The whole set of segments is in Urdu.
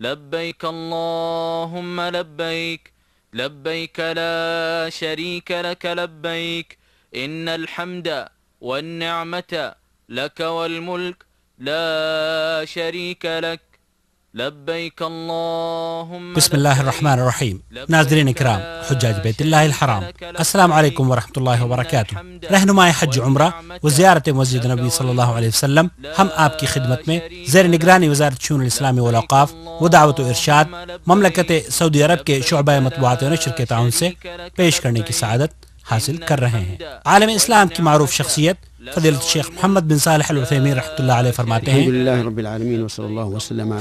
لبيك اللهم لبيك لبيك لا شريك لك لبيك إن الحمد والنعمة لك والملك لا شريك لك لبيك اللهم بسم الله الرحمن الرحيم ناظرين الكرام حجاج بيت الله الحرام السلام عليكم ورحمة الله وبركاته रहनुमा معي حج عمره وزياره مسجد النبي صلى الله عليه وسلم هم ابكي खिदमत مي ज़ैर निगरानी وزاره शून इस्लामी والاوقاف وہ دعوت و ارشاد مملکت سعودی عرب کے شعبہ و نشر کے تعاون سے پیش کرنے کی سعادت حاصل کر رہے ہیں عالم اسلام کی معروف شخصیت شیخ محمد بن صالح اللہ علیہ فرماتے ہیں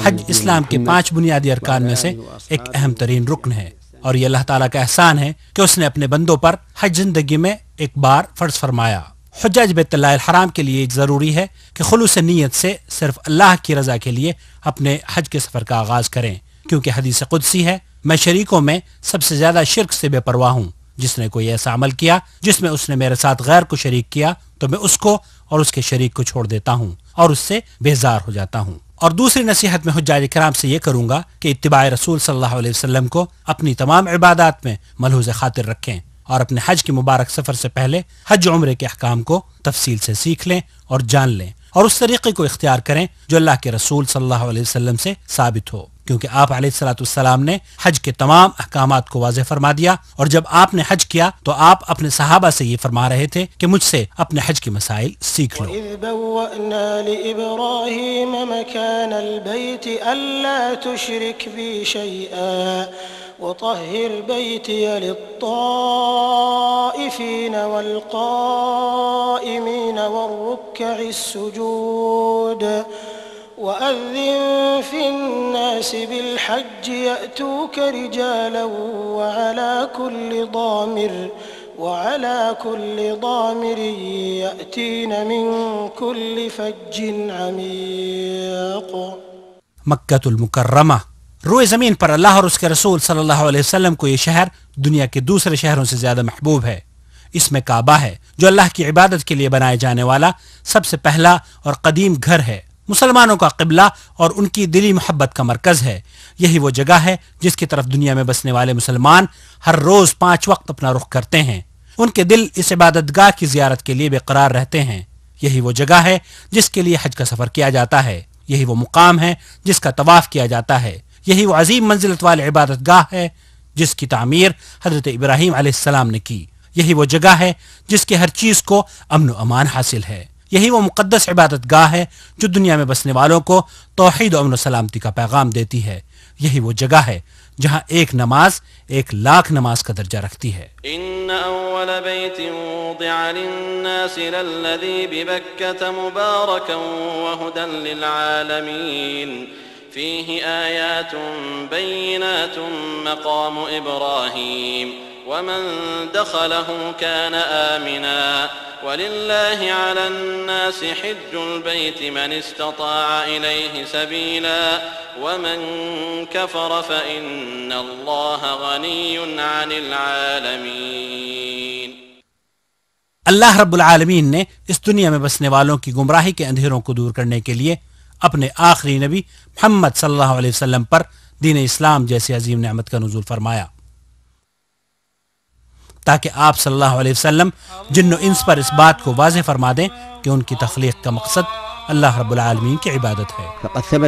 حج اسلام کے پانچ بنیادی ارکان میں سے ایک اہم ترین رکن ہے اور یہ اللہ تعالیٰ کا احسان ہے کہ اس نے اپنے بندوں پر حج زندگی میں ایک بار فرض فرمایا حجاج بیت اللہ الحرام کے لیے ضروری ہے کہ خلوص نیت سے صرف اللہ کی رضا کے لیے اپنے حج کے سفر کا آغاز کریں کیونکہ حدیث قدسی ہے میں شریکوں میں سب سے زیادہ شرک سے بے پرواہ ہوں جس نے کوئی ایسا عمل کیا جس میں اس نے میرے ساتھ غیر کو شریک کیا تو میں اس کو اور اس کے شریک کو چھوڑ دیتا ہوں اور اس سے بیزار ہو جاتا ہوں اور دوسری نصیحت میں حجاج کرام سے یہ کروں گا کہ اتباع رسول صلی اللہ علیہ وسلم کو اپنی تمام عبادات میں ملحوظ خاطر رکھیں اور اپنے حج کے مبارک سفر سے پہلے حج عمرے کے احکام کو تفصیل سے سیکھ لیں اور جان لیں اور اس طریقے کو اختیار کریں جو اللہ کے رسول صلی اللہ علیہ وسلم سے ثابت ہو کیونکہ آپ علیہ السلاۃ السلام نے حج کے تمام احکامات کو واضح فرما دیا اور جب آپ نے حج کیا تو آپ اپنے صحابہ سے یہ فرما رہے تھے کہ مجھ سے اپنے حج کے مسائل سیکھ لیں وطهر بيتي للطائفين والقائمين والركع السجود وأذن في الناس بالحج يأتوك رجالا وعلى كل ضامر وعلى كل ضامر يأتين من كل فج عميق مكة المكرمة روئے زمین پر اللہ اور اس کے رسول صلی اللہ علیہ وسلم کو یہ شہر دنیا کے دوسرے شہروں سے زیادہ محبوب ہے اس میں کعبہ ہے جو اللہ کی عبادت کے لیے بنائے جانے والا سب سے پہلا اور قدیم گھر ہے مسلمانوں کا قبلہ اور ان کی دلی محبت کا مرکز ہے یہی وہ جگہ ہے جس کی طرف دنیا میں بسنے والے مسلمان ہر روز پانچ وقت اپنا رخ کرتے ہیں ان کے دل اس عبادت گاہ کی زیارت کے لیے بےقرار رہتے ہیں یہی وہ جگہ ہے جس کے لیے حج کا سفر کیا جاتا ہے یہی وہ مقام ہے جس کا طواف کیا جاتا ہے یہی وہ عظیم منزلت والے عبادت گاہ ہے جس کی تعمیر حضرت ابراہیم علیہ السلام نے کی یہی وہ جگہ ہے جس کے ہر چیز کو امن و امان حاصل ہے یہی وہ مقدس عبادت گاہ ہے جو دنیا میں بسنے والوں کو توحید و امن و سلامتی کا پیغام دیتی ہے یہی وہ جگہ ہے جہاں ایک نماز ایک لاکھ نماز کا درجہ رکھتی ہے ان اول بیت وضع للناس للذی ببکت مبارکا وہدن للعالمین فيه آيات بينات مقام إبراهيم ومن دخله كان آمنا ولله على الناس حج البيت من استطاع إليه سبيلا ومن كفر فإن الله غني عن العالمين اللہ رب العالمین نے اس دنیا میں بسنے والوں کی گمراہی کے اندھیروں کو دور کرنے کے لیے اپنے آخری نبی محمد صلی اللہ علیہ وسلم پر دین اسلام جیسے عظیم نعمت کا نزول فرمایا تاکہ آپ صلی اللہ علیہ وسلم جن و انس پر اس بات کو واضح فرما دیں کہ ان کی تخلیق کا مقصد اللہ رب العالمین کی عبادت ہے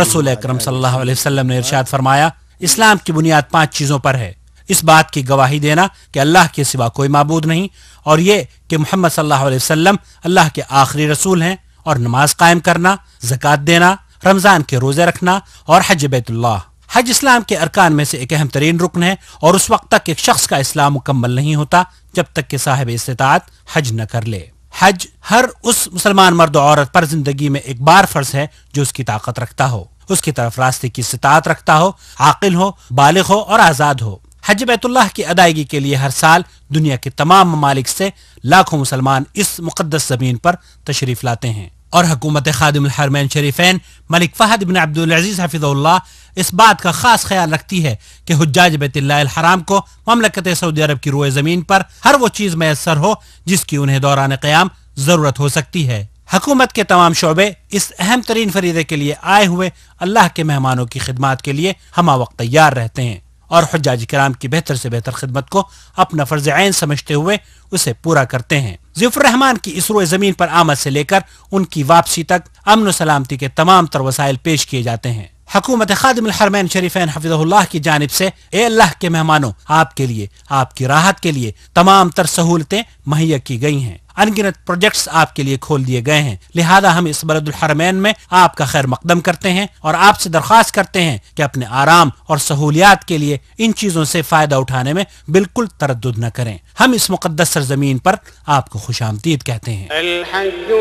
رسول اکرم صلی اللہ علیہ وسلم نے ارشاد فرمایا اسلام کی بنیاد پانچ چیزوں پر ہے اس بات کی گواہی دینا کہ اللہ کے سوا کوئی معبود نہیں اور یہ کہ محمد صلی اللہ علیہ وسلم اللہ کے آخری رسول ہیں اور نماز قائم کرنا زکات دینا رمضان کے روزے رکھنا اور حج بیت اللہ حج اسلام کے ارکان میں سے ایک اہم ترین رکن ہے اور اس وقت تک ایک شخص کا اسلام مکمل نہیں ہوتا جب تک کہ صاحب استطاعت حج نہ کر لے حج ہر اس مسلمان مرد و عورت پر زندگی میں ایک بار فرض ہے جو اس کی طاقت رکھتا ہو اس کی طرف راستے کی استطاعت رکھتا ہو عاقل ہو بالغ ہو اور آزاد ہو حج بیت اللہ کی ادائیگی کے لیے ہر سال دنیا کے تمام ممالک سے لاکھوں مسلمان اس مقدس زمین پر تشریف لاتے ہیں اور حکومت خادم الحرمین شریفین ملک فہد بن حفظ اللہ اس بات کا خاص خیال رکھتی ہے کہ حجاج بیت اللہ الحرام کو مملکت سعودی عرب کی روئے زمین پر ہر وہ چیز میسر ہو جس کی انہیں دوران قیام ضرورت ہو سکتی ہے حکومت کے تمام شعبے اس اہم ترین فریدے کے لیے آئے ہوئے اللہ کے مہمانوں کی خدمات کے لیے ہما وقت تیار رہتے ہیں اور حجاج کرام کی بہتر سے بہتر خدمت کو اپنا فرض عین سمجھتے ہوئے اسے پورا کرتے ہیں ظفر رحمان کی اسرو زمین پر آمد سے لے کر ان کی واپسی تک امن و سلامتی کے تمام تر وسائل پیش کیے جاتے ہیں حکومت خادم الحرمین شریفین حفظہ اللہ کی جانب سے اے اللہ کے مہمانوں آپ کے لیے آپ کی راحت کے لیے تمام تر سہولتیں مہیا کی گئی ہیں انگنت پروجیکٹس آپ کے لیے کھول دیے گئے ہیں لہذا ہم اس برد الحرمین میں آپ کا خیر مقدم کرتے ہیں اور آپ سے درخواست کرتے ہیں کہ اپنے آرام اور سہولیات کے لیے ان چیزوں سے فائدہ اٹھانے میں بالکل تردد نہ کریں ہم اس مقدس سرزمین پر آپ کو خوش آمدید کہتے ہیں الحج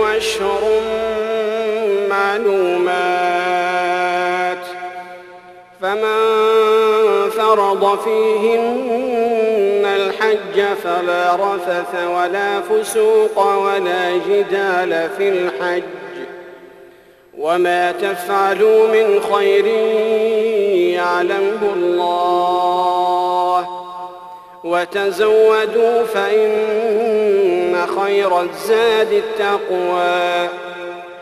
فمن فرض فيهن الحج فلا رفث ولا فسوق ولا جدال في الحج وما تفعلوا من خير يعلمه الله وتزودوا فإن خير الزاد التقوى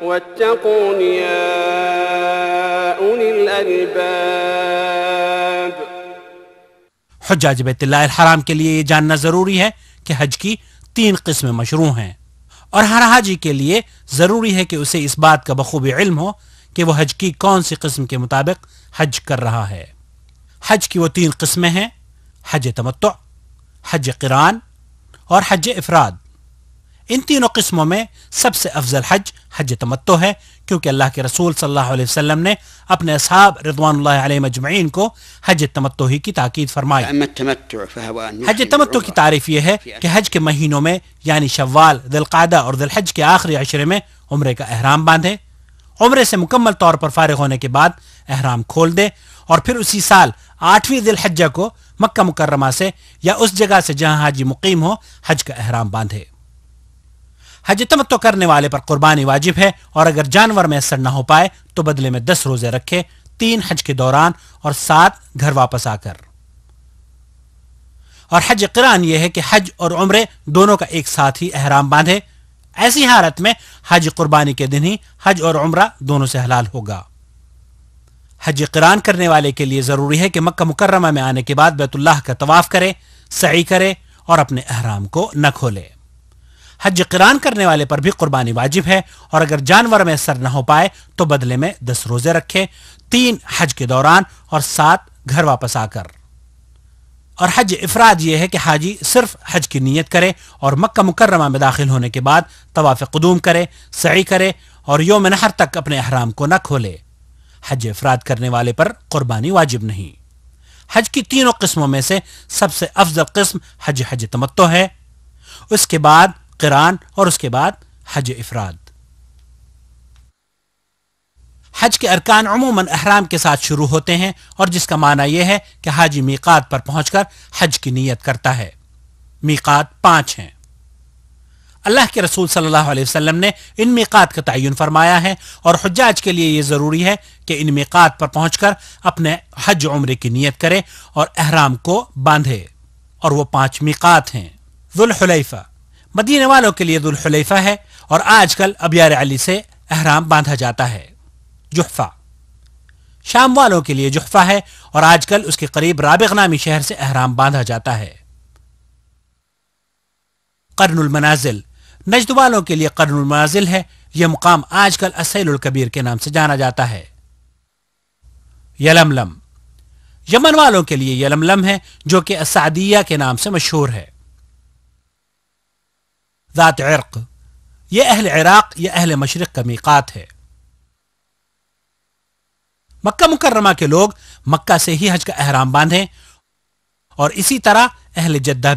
يا أولي الألباب حجاج اللہ الحرام کے لیے یہ جاننا ضروری ہے کہ کی تین قسمیں مشروع ہیں اور ہر حاجی کے لیے ضروری ہے کہ اسے اس بات کا بخوبی علم ہو کہ وہ حج کی کون سی قسم کے مطابق حج کر رہا ہے حج کی وہ تین قسمیں ہیں حج تمتع حج قران اور حج افراد ان تینوں قسموں میں سب سے افضل حج حج تمتو ہے کیونکہ اللہ کے رسول صلی اللہ علیہ وسلم نے اپنے اصحاب رضوان اللہ علیہ مجمعین کو حج تمتو ہی کی تاکید فرمائی حج تمتو کی تعریف یہ ہے کہ حج کے مہینوں میں یعنی شوال دل اور دل حج کے آخری عشرے میں عمرے کا احرام باندھے عمرے سے مکمل طور پر فارغ ہونے کے بعد احرام کھول دے اور پھر اسی سال آٹھویں دلحجہ کو مکہ مکرمہ سے یا اس جگہ سے جہاں حاجی مقیم ہو حج کا احرام باندھے حج تمتو کرنے والے پر قربانی واجب ہے اور اگر جانور میں اثر نہ ہو پائے تو بدلے میں دس روزے رکھے تین حج کے دوران اور سات گھر واپس آ کر اور حج قرآن یہ ہے کہ حج اور عمرے دونوں کا ایک ساتھ ہی احرام باندھے ایسی حالت میں حج قربانی کے دن ہی حج اور عمرہ دونوں سے حلال ہوگا حج قرآن کرنے والے کے لیے ضروری ہے کہ مکہ مکرمہ میں آنے کے بعد بیت اللہ کا طواف کرے سعی کرے اور اپنے احرام کو نہ کھولے حج قران کرنے والے پر بھی قربانی واجب ہے اور اگر جانور میں اثر نہ ہو پائے تو بدلے میں دس روزے رکھے تین حج کے دوران اور سات گھر واپس آ کر اور حج افراد یہ ہے کہ حاجی صرف حج کی نیت کرے اور مکہ مکرمہ میں داخل ہونے کے بعد طواف قدوم کرے سعی کرے اور یوم نہر تک اپنے احرام کو نہ کھولے حج افراد کرنے والے پر قربانی واجب نہیں حج کی تینوں قسموں میں سے سب سے افضل قسم حج حج تمتو ہے اس کے بعد قرآن اور اس کے بعد حج افراد حج کے ارکان عموماً احرام کے ساتھ شروع ہوتے ہیں اور جس کا معنی یہ ہے کہ حاجی میقات پر پہنچ کر حج کی نیت کرتا ہے میقات پانچ ہیں اللہ کے رسول صلی اللہ علیہ وسلم نے ان میقات کا تعین فرمایا ہے اور حجاج کے لیے یہ ضروری ہے کہ ان میقات پر پہنچ کر اپنے حج عمرے کی نیت کرے اور احرام کو باندھے اور وہ پانچ میقات ہیں ذوالحلیفہ مدینے والوں کے لیے دلخلیفہ ہے اور آج کل ابیار علی سے احرام باندھا جاتا ہے جحفہ شام والوں کے لیے جحفہ ہے اور آج کل اس کے قریب رابغ نامی شہر سے احرام باندھا جاتا ہے قرن المنازل نجد والوں کے لیے قرن المنازل ہے یہ مقام آج کل اسیل الکبیر کے نام سے جانا جاتا ہے یلم لم یمن والوں کے لیے یلم ہے جو کہ اسعدیہ کے نام سے مشہور ہے ذات عرق یہ اہل عراق یہ اہل مشرق کا میقات ہے مکہ مکرمہ کے لوگ مکہ سے ہی حج کا احرام باندھیں اور اسی طرح اہل جدہ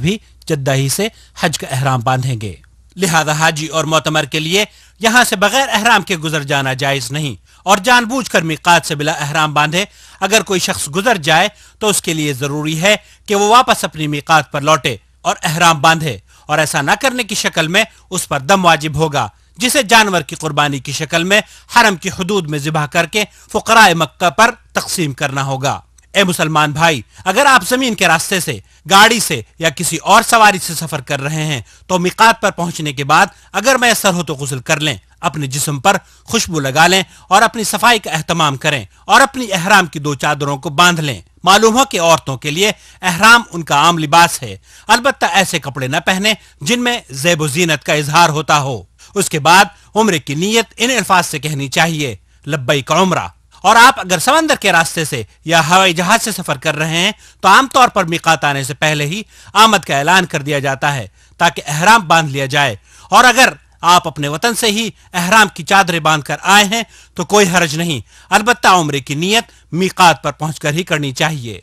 جدہ بھی ہی سے حج کا احرام باندھیں گے لہذا حاجی اور معتمر کے لیے یہاں سے بغیر احرام کے گزر جانا جائز نہیں اور جان بوجھ کر میقات سے بلا احرام باندھے اگر کوئی شخص گزر جائے تو اس کے لیے ضروری ہے کہ وہ واپس اپنی میقات پر لوٹے اور احرام باندھے اور ایسا نہ کرنے کی شکل میں اس پر دم واجب ہوگا جسے جانور کی قربانی کی شکل میں حرم کی حدود میں ذبح کر کے فقراء مکہ پر تقسیم کرنا ہوگا اے مسلمان بھائی اگر آپ زمین کے راستے سے گاڑی سے یا کسی اور سواری سے سفر کر رہے ہیں تو مقات پر پہنچنے کے بعد اگر میں سر ہو تو غسل کر لیں اپنے جسم پر خوشبو لگا لیں اور اپنی صفائی کا اہتمام کریں اور اپنی احرام کی دو چادروں کو باندھ لیں معلوم ہو کہ عورتوں کے لیے احرام ان کا کا عام لباس ہے البتہ ایسے کپڑے نہ پہنے جن میں زیب و زینت اظہار ہوتا ہو اس کے بعد عمرے کی نیت ان الفاظ سے کہنی چاہیے لبئی کا عمرہ اور آپ اگر سمندر کے راستے سے یا ہوائی جہاز سے سفر کر رہے ہیں تو عام طور پر میقات آنے سے پہلے ہی آمد کا اعلان کر دیا جاتا ہے تاکہ احرام باندھ لیا جائے اور اگر آپ اپنے وطن سے ہی احرام کی چادریں باندھ کر آئے ہیں تو کوئی حرج نہیں البتہ عمرے کی نیت میقات پر پہنچ کر ہی کرنی چاہیے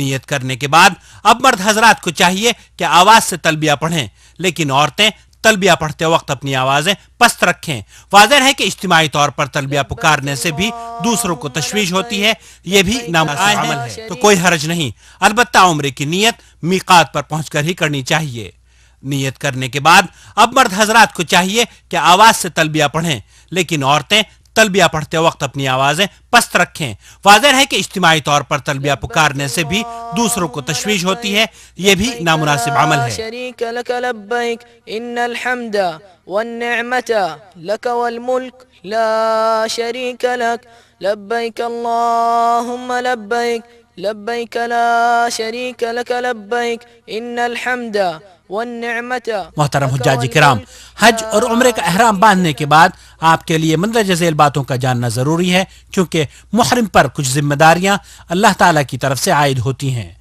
نیت کرنے کے بعد اب مرد حضرات کو چاہیے کہ آواز سے تلبیہ پڑھیں لیکن عورتیں تلبیہ پڑھتے وقت اپنی آوازیں پست رکھیں واضح ہے کہ اجتماعی طور پر تلبیہ پکارنے سے بھی دوسروں کو تشویش ہوتی ہے یہ بھی نام عمل ہے تو کوئی حرج نہیں البتہ عمرے کی نیت میقات پر پہنچ کر ہی کرنی چاہیے نیت کرنے کے بعد اب مرد حضرات کو چاہیے کہ آواز سے تلبیہ پڑھیں لیکن عورتیں تلبیہ پڑھتے وقت اپنی آوازیں پست رکھیں واضح ہے کہ اجتماعی طور پر تلبیہ پکارنے سے بھی دوسروں کو تشویش ہوتی ہے یہ بھی نامناسب عمل ہے شریک شریک ان الحمد والنعمت والملک لا اللہم لبيك لبيك لا شريك لك الحمد محترم حجاج کرام حج اور عمرے کا احرام باندھنے کے بعد آپ کے لیے مندرجہ ذیل باتوں کا جاننا ضروری ہے کیونکہ محرم پر کچھ ذمہ داریاں اللہ تعالیٰ کی طرف سے عائد ہوتی ہیں